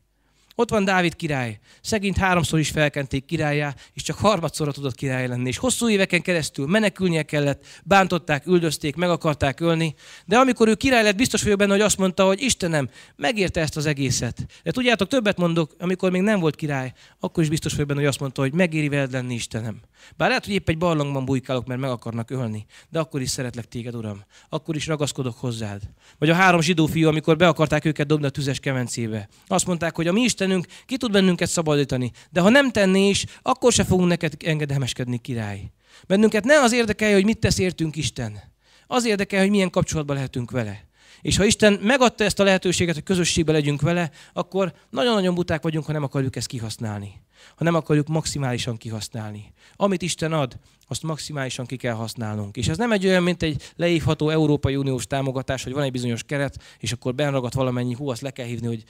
Ott van Dávid király. Szegényt háromszor is felkenték királyá, és csak harmadszorra tudott király lenni. És hosszú éveken keresztül menekülnie kellett, bántották, üldözték, meg akarták ölni. De amikor ő király lett, biztos vagyok benne, hogy azt mondta, hogy Istenem, megérte ezt az egészet. De tudjátok, többet mondok, amikor még nem volt király, akkor is biztos vagyok benne, hogy azt mondta, hogy megéri veled lenni, Istenem. Bár lehet, hogy épp egy barlangban bujkálok, mert meg akarnak ölni, de akkor is szeretlek téged, Uram. Akkor is ragaszkodok hozzád. Vagy a három zsidó fiú, amikor be akarták őket dobni a tüzes kemencébe. Azt mondták, hogy a mi Istenünk ki tud bennünket szabadítani, de ha nem tenné is, akkor se fogunk neked engedelmeskedni, király. Bennünket ne az érdekelje, hogy mit tesz értünk Isten. Az érdekel, hogy milyen kapcsolatban lehetünk vele. És ha Isten megadta ezt a lehetőséget, hogy közösségbe legyünk vele, akkor nagyon-nagyon buták vagyunk, ha nem akarjuk ezt kihasználni ha nem akarjuk maximálisan kihasználni. Amit Isten ad, azt maximálisan ki kell használnunk. És ez nem egy olyan, mint egy leívható Európai Uniós támogatás, hogy van egy bizonyos keret, és akkor benragadt valamennyi, hú, azt le kell hívni, hogy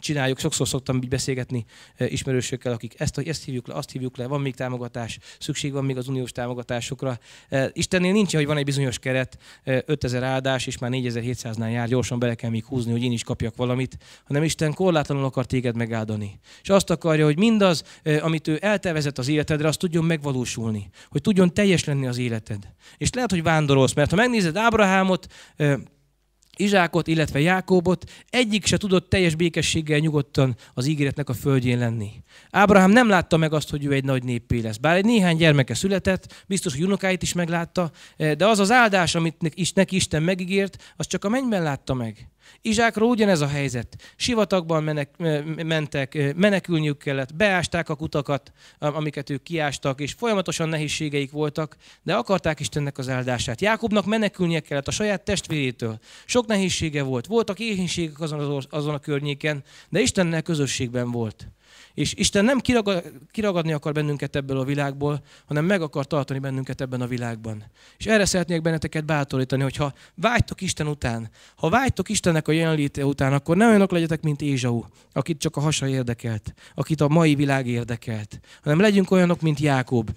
csináljuk. Sokszor szoktam így beszélgetni ismerősökkel, akik ezt, ezt hívjuk le, azt hívjuk le, van még támogatás, szükség van még az uniós támogatásokra. Istennél nincs, hogy van egy bizonyos keret, 5000 áldás, és már 4700-nál jár, gyorsan bele kell még húzni, hogy én is kapjak valamit, hanem Isten korlátlanul akar téged megáldani. És azt akarja, hogy mindaz, Eh, amit ő eltevezett az életedre, az tudjon megvalósulni. Hogy tudjon teljes lenni az életed. És lehet, hogy vándorolsz, mert ha megnézed Ábrahámot, eh, Izsákot, illetve Jákóbot, egyik se tudott teljes békességgel nyugodtan az ígéretnek a földjén lenni. Ábrahám nem látta meg azt, hogy ő egy nagy néppé lesz. Bár egy néhány gyermeke született, biztos, hogy unokáit is meglátta, eh, de az az áldás, amit neki Isten megígért, az csak a mennyben látta meg. Izsákról ugyanez a helyzet. Sivatagban menek, mentek, menekülniük kellett, beásták a kutakat, amiket ők kiástak, és folyamatosan nehézségeik voltak, de akarták Istennek az áldását. Jákobnak menekülnie kellett a saját testvérétől. Sok nehézsége volt, voltak éhénységek azon, azon a környéken, de Istennel közösségben volt. És Isten nem kiragadni akar bennünket ebből a világból, hanem meg akar tartani bennünket ebben a világban. És erre szeretnék benneteket bátorítani, hogy ha vágytok Isten után, ha vágytok Istennek a jelenléte után, akkor ne olyanok legyetek, mint Ézsau, akit csak a hasa érdekelt, akit a mai világ érdekelt, hanem legyünk olyanok, mint Jákob,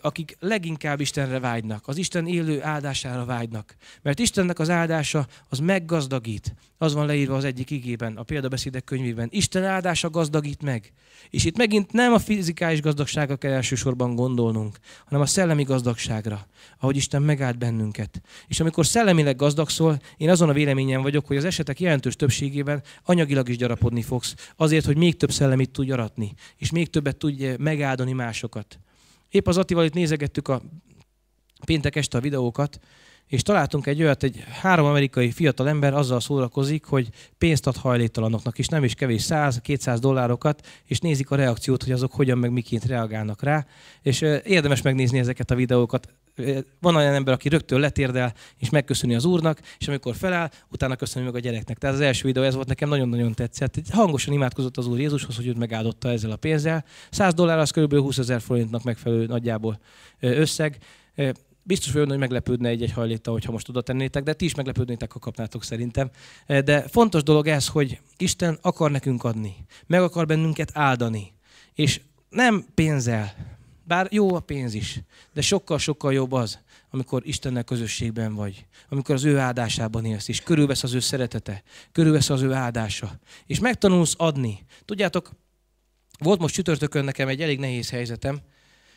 akik leginkább Istenre vágynak, az Isten élő áldására vágynak. Mert Istennek az áldása az meggazdagít. Az van leírva az egyik igében, a példabeszédek könyvében. Isten áldása gazdagít meg. És itt megint nem a fizikális gazdagságra kell elsősorban gondolnunk, hanem a szellemi gazdagságra, ahogy Isten megállt bennünket. És amikor szellemileg gazdagszol, én azon a véleményen vagyok, hogy az esetek jelentős többségében anyagilag is gyarapodni fogsz, azért, hogy még több szellemit tudj aratni, és még többet tudj eh, megáldani másokat. Épp az Attival itt nézegettük a péntek este a videókat, és találtunk egy olyat, egy három amerikai fiatal ember azzal szórakozik, hogy pénzt ad hajléktalanoknak, és nem is kevés 100-200 dollárokat, és nézik a reakciót, hogy azok hogyan meg miként reagálnak rá, és érdemes megnézni ezeket a videókat. Van olyan ember, aki rögtön letérdel, és megköszöni az úrnak, és amikor feláll, utána köszöni meg a gyereknek. Tehát az első videó ez volt, nekem nagyon-nagyon tetszett. Hangosan imádkozott az Úr Jézushoz, hogy őt megáldotta ezzel a pénzzel. 100 dollár az kb. 20 ezer forintnak megfelelő nagyjából összeg Biztos vagyok, hogy meglepődne egy-egy hajléta, hogyha most oda tennétek, de ti is meglepődnétek, ha kapnátok szerintem. Eh, de fontos dolog ez, hogy Isten akar nekünk adni, meg akar bennünket áldani. És nem pénzzel, bár jó a pénz is, de sokkal-sokkal jobb az, amikor Istennel közösségben vagy, amikor az ő áldásában élsz, és körülvesz az ő szeretete, körülvesz az ő áldása, és megtanulsz adni. Tudjátok, volt most csütörtökön nekem egy elég nehéz helyzetem,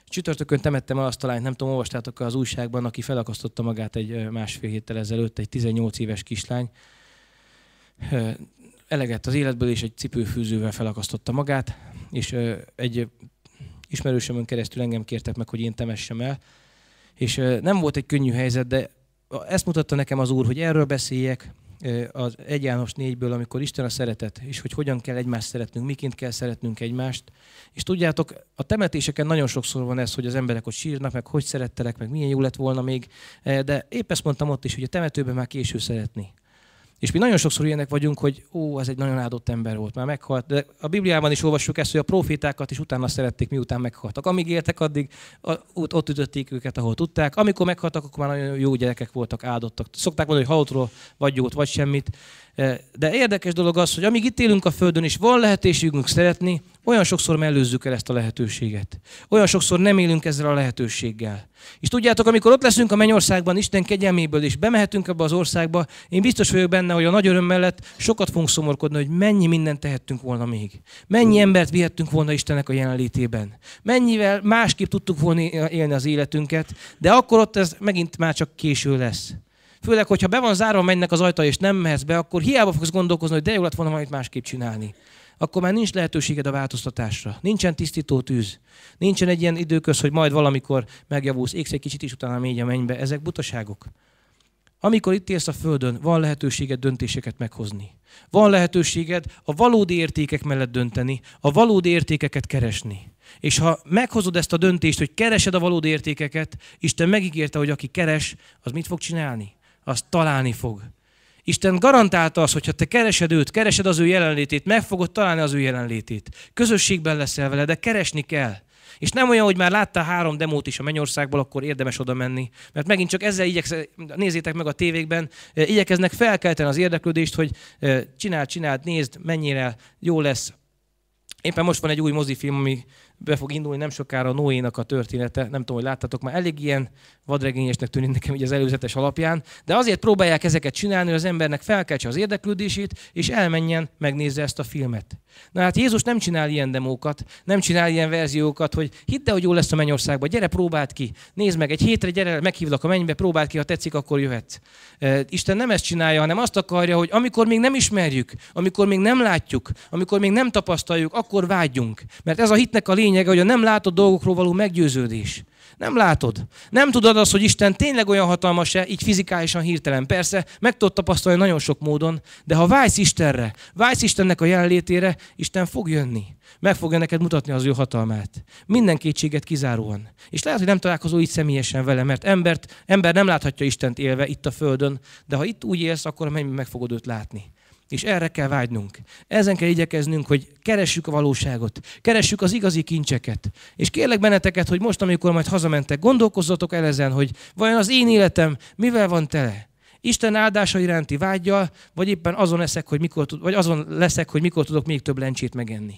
Csütörtökön temettem el azt a lányt, nem tudom, olvastátok az újságban, aki felakasztotta magát egy másfél héttel ezelőtt, egy 18 éves kislány. Eleget az életből, és egy cipőfűzővel felakasztotta magát, és egy ismerősömön keresztül engem kértek meg, hogy én temessem el. És nem volt egy könnyű helyzet, de ezt mutatta nekem az úr, hogy erről beszéljek, az 1 János négyből, amikor Isten a szeretet, és hogy hogyan kell egymást szeretnünk, miként kell szeretnünk egymást. És tudjátok, a temetéseken nagyon sokszor van ez, hogy az emberek ott sírnak, meg hogy szerettelek, meg milyen jó lett volna még, de épp ezt mondtam ott is, hogy a temetőben már késő szeretni. És mi nagyon sokszor ilyenek vagyunk, hogy ó, ez egy nagyon áldott ember volt, már meghalt. De a Bibliában is olvassuk ezt, hogy a profétákat is utána szerették, miután meghaltak. Amíg éltek, addig ott ütötték őket, ahol tudták. Amikor meghaltak, akkor már nagyon jó gyerekek voltak, áldottak. Szokták mondani, hogy halottról vagy jót, vagy semmit. Eh, de érdekes dolog az, hogy amíg itt élünk a Földön, és van lehetőségünk szeretni, olyan sokszor mellőzzük el ezt a lehetőséget. Olyan sokszor nem élünk ezzel a lehetőséggel. És tudjátok, amikor ott leszünk a mennyországban, Isten kegyelméből, és bemehetünk ebbe az országba, én biztos vagyok benne, hogy a nagy öröm mellett sokat fogunk szomorkodni, hogy mennyi mindent tehettünk volna még. Mennyi embert vihettünk volna Istennek a jelenlétében. Mennyivel másképp tudtuk volna élni az életünket, de akkor ott ez megint már csak késő lesz. Főleg, hogyha be van zárva mennek az ajta, és nem mehetsz be, akkor hiába fogsz gondolkozni, hogy de jó lett volna valamit másképp csinálni akkor már nincs lehetőséged a változtatásra. Nincsen tisztító tűz. Nincsen egy ilyen időköz, hogy majd valamikor megjavulsz, égsz egy kicsit, is utána mégy a mennybe. Ezek butaságok. Amikor itt élsz a Földön, van lehetőséged döntéseket meghozni. Van lehetőséged a valódi értékek mellett dönteni, a valódi értékeket keresni. És ha meghozod ezt a döntést, hogy keresed a valódi értékeket, Isten megígérte, hogy aki keres, az mit fog csinálni? Az találni fog. Isten garantálta az, ha te keresed őt, keresed az ő jelenlétét, meg fogod találni az ő jelenlétét. Közösségben leszel vele, de keresni kell. És nem olyan, hogy már láttál három demót is a mennyországból, akkor érdemes oda menni. Mert megint csak ezzel igyeksz, nézzétek meg a tévékben, igyekeznek felkelteni az érdeklődést, hogy csináld, csináld, nézd, mennyire jó lesz. Éppen most van egy új mozifilm, ami be fog indulni nem sokára a noé a története. Nem tudom, hogy láttatok, már elég ilyen vadregényesnek tűnik nekem az előzetes alapján, de azért próbálják ezeket csinálni, hogy az embernek felkeltse az érdeklődését, és elmenjen, megnézze ezt a filmet. Na hát Jézus nem csinál ilyen demókat, nem csinál ilyen verziókat, hogy hidd hogy jó lesz a mennyországban, gyere, próbáld ki, nézd meg, egy hétre gyere, meghívlak a mennybe, próbáld ki, ha tetszik, akkor jöhetsz. Isten nem ezt csinálja, hanem azt akarja, hogy amikor még nem ismerjük, amikor még nem látjuk, amikor még nem tapasztaljuk, akkor vágyjunk. Mert ez a hitnek a lényeg, lényege, hogy a nem látott dolgokról való meggyőződés. Nem látod. Nem tudod azt, hogy Isten tényleg olyan hatalmas-e, így fizikálisan hirtelen. Persze, meg tudod tapasztalni nagyon sok módon, de ha vágysz Istenre, vágysz Istennek a jelenlétére, Isten fog jönni. Meg fogja neked mutatni az ő hatalmát. Minden kétséget kizáróan. És lehet, hogy nem találkozol így személyesen vele, mert embert, ember nem láthatja Istent élve itt a földön, de ha itt úgy élsz, akkor meg fogod őt látni. És erre kell vágynunk. Ezen kell igyekeznünk, hogy keressük a valóságot, keressük az igazi kincseket. És kérlek benneteket, hogy most, amikor majd hazamentek, gondolkozzatok el ezen, hogy vajon az én életem mivel van tele? Isten áldása iránti vágyjal, vagy éppen azon, leszek, hogy mikor tud, vagy azon leszek, hogy mikor tudok még több lencsét megenni.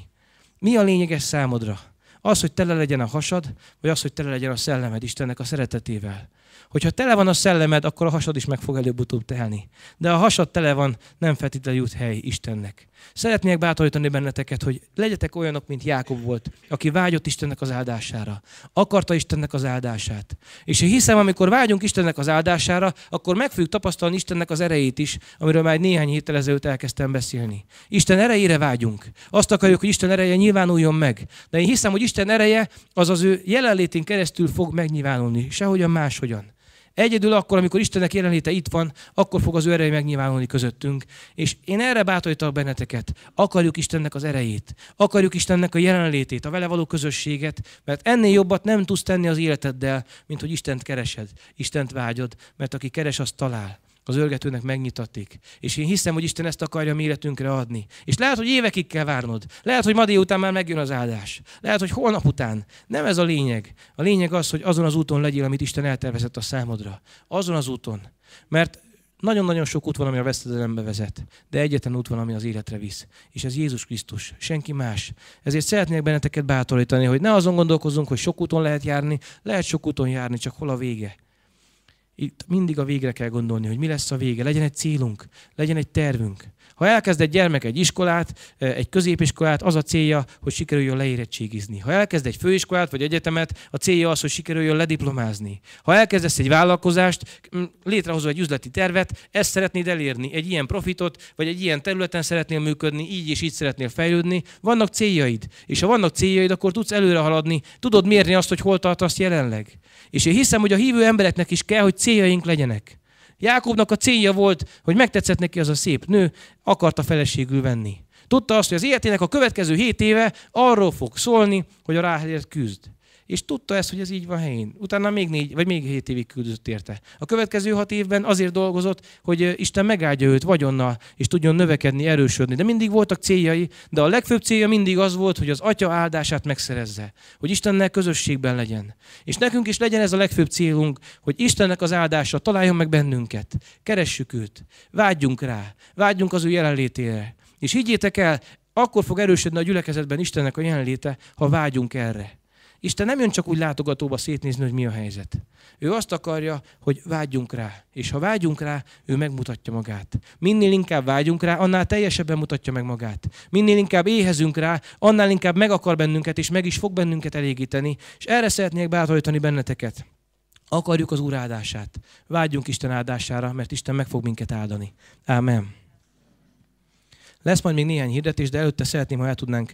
Mi a lényeges számodra? Az, hogy tele legyen a hasad, vagy az, hogy tele legyen a szellemed Istennek a szeretetével. Hogyha tele van a szellemed, akkor a hasad is meg fog előbb-utóbb telni. De a hasad tele van, nem feltétlenül jut hely Istennek. Szeretnék bátorítani benneteket, hogy legyetek olyanok, mint Jákob volt, aki vágyott Istennek az áldására. Akarta Istennek az áldását. És én hiszem, amikor vágyunk Istennek az áldására, akkor meg fogjuk tapasztalni Istennek az erejét is, amiről már néhány héttel ezelőtt elkezdtem beszélni. Isten erejére vágyunk. Azt akarjuk, hogy Isten ereje nyilvánuljon meg. De én hiszem, hogy Isten ereje az az ő jelenlétén keresztül fog megnyilvánulni, sehogyan máshogyan. Egyedül akkor, amikor Istennek jelenléte itt van, akkor fog az ő ereje megnyilvánulni közöttünk. És én erre bátorítalak benneteket. Akarjuk Istennek az erejét. Akarjuk Istennek a jelenlétét, a vele való közösséget, mert ennél jobbat nem tudsz tenni az életeddel, mint hogy Istent keresed, Istent vágyod, mert aki keres, az talál az örgetőnek megnyitatik. És én hiszem, hogy Isten ezt akarja mi életünkre adni. És lehet, hogy évekig kell várnod. Lehet, hogy ma délután már megjön az áldás. Lehet, hogy holnap után. Nem ez a lényeg. A lényeg az, hogy azon az úton legyél, amit Isten eltervezett a számodra. Azon az úton. Mert nagyon-nagyon sok út van, ami a veszedelembe vezet, de egyetlen út van, ami az életre visz. És ez Jézus Krisztus, senki más. Ezért szeretnék benneteket bátorítani, hogy ne azon gondolkozzunk, hogy sok úton lehet járni, lehet sok úton járni, csak hol a vége. Itt mindig a végre kell gondolni, hogy mi lesz a vége. Legyen egy célunk, legyen egy tervünk. Ha elkezd egy gyermek egy iskolát, egy középiskolát, az a célja, hogy sikerüljön leérettségizni. Ha elkezd egy főiskolát vagy egyetemet, a célja az, hogy sikerüljön lediplomázni. Ha elkezdesz egy vállalkozást, létrehozol egy üzleti tervet, ezt szeretnéd elérni, egy ilyen profitot, vagy egy ilyen területen szeretnél működni, így és így szeretnél fejlődni, vannak céljaid. És ha vannak céljaid, akkor tudsz előre haladni, tudod mérni azt, hogy hol tartasz jelenleg. És én hiszem, hogy a hívő embereknek is kell, hogy céljaink legyenek. Jákobnak a célja volt, hogy megtetszett neki az a szép nő, akarta feleségül venni. Tudta azt, hogy az életének a következő hét éve arról fog szólni, hogy a ráhelyet küzd. És tudta ezt, hogy ez így van helyén. Utána még négy, vagy még hét évig küldött érte. A következő hat évben azért dolgozott, hogy Isten megáldja őt vagyonnal, és tudjon növekedni, erősödni. De mindig voltak céljai, de a legfőbb célja mindig az volt, hogy az Atya áldását megszerezze, hogy Istennel közösségben legyen. És nekünk is legyen ez a legfőbb célunk, hogy Istennek az áldása találjon meg bennünket. Keressük őt, vágyjunk rá, vágyjunk az ő jelenlétére. És higgyétek el, akkor fog erősödni a gyülekezetben Istennek a jelenléte, ha vágyunk erre. Isten nem jön csak úgy látogatóba szétnézni, hogy mi a helyzet. Ő azt akarja, hogy vágyjunk rá. És ha vágyunk rá, ő megmutatja magát. Minél inkább vágyunk rá, annál teljesebben mutatja meg magát. Minél inkább éhezünk rá, annál inkább meg akar bennünket, és meg is fog bennünket elégíteni. És erre szeretnék bátorítani benneteket. Akarjuk az Úr áldását. Vágyjunk Isten áldására, mert Isten meg fog minket áldani. Ámen. Lesz majd még néhány hirdetés, de előtte szeretném, ha el tudnánk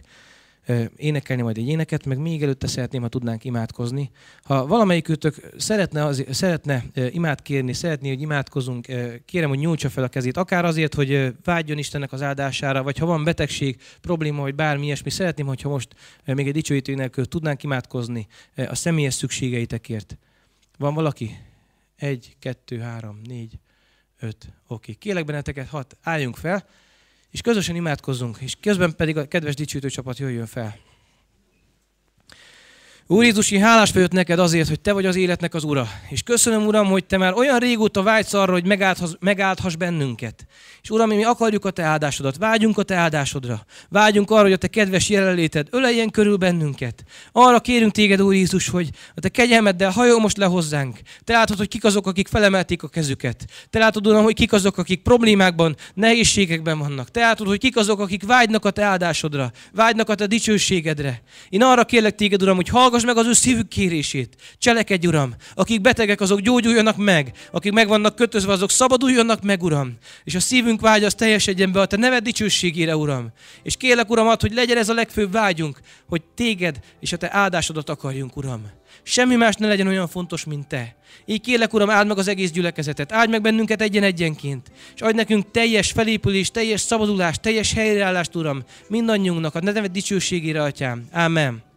énekelni majd egy éneket, meg még előtte szeretném, ha tudnánk imádkozni. Ha valamelyikőtök szeretne, az, szeretne imát kérni, szeretné, hogy imádkozunk, kérem, hogy nyújtsa fel a kezét, akár azért, hogy vágyjon Istennek az áldására, vagy ha van betegség, probléma, vagy bármi ilyesmi, szeretném, hogyha most még egy dicsőítő énekről tudnánk imádkozni a személyes szükségeitekért. Van valaki? Egy, kettő, három, négy, öt. Oké. Okay. Kélek benneteket, hat. Álljunk fel és közösen imádkozzunk, és közben pedig a kedves dicsőítő csapat jöjjön fel. Úr Jézus, én hálás vagyok neked azért, hogy te vagy az életnek az ura. És köszönöm, Uram, hogy te már olyan régóta vágysz arra, hogy megállhass, megállhass bennünket. És Uram, mi akarjuk a te áldásodat, vágyunk a te áldásodra. Vágyunk arra, hogy a te kedves jelenléted öleljen körül bennünket. Arra kérünk téged, Úr Jézus, hogy a te kegyelmeddel hajol most le hozzánk. Te látod, hogy kik azok, akik felemelték a kezüket. Te látod, Uram, hogy kik azok, akik problémákban, nehézségekben vannak. Te látod, hogy kik azok, akik vágynak a te áldásodra, vágynak a te dicsőségedre. Én arra kérlek téged, Uram, hogy hallgass Hallgass meg az ő szívük kérését. Cselekedj, Uram. Akik betegek, azok gyógyuljanak meg. Akik meg vannak kötözve, azok szabaduljanak meg, Uram. És a szívünk vágy az teljesedjen be a te neved dicsőségére, Uram. És kérlek, Uram, add, hogy legyen ez a legfőbb vágyunk, hogy téged és a te áldásodat akarjunk, Uram. Semmi más ne legyen olyan fontos, mint te. Így kérlek, Uram, áld meg az egész gyülekezetet, áld meg bennünket egyen-egyenként, és adj nekünk teljes felépülést, teljes szabadulást, teljes helyreállást, Uram, mindannyiunknak, a neved dicsőségére, Atyám. Amen.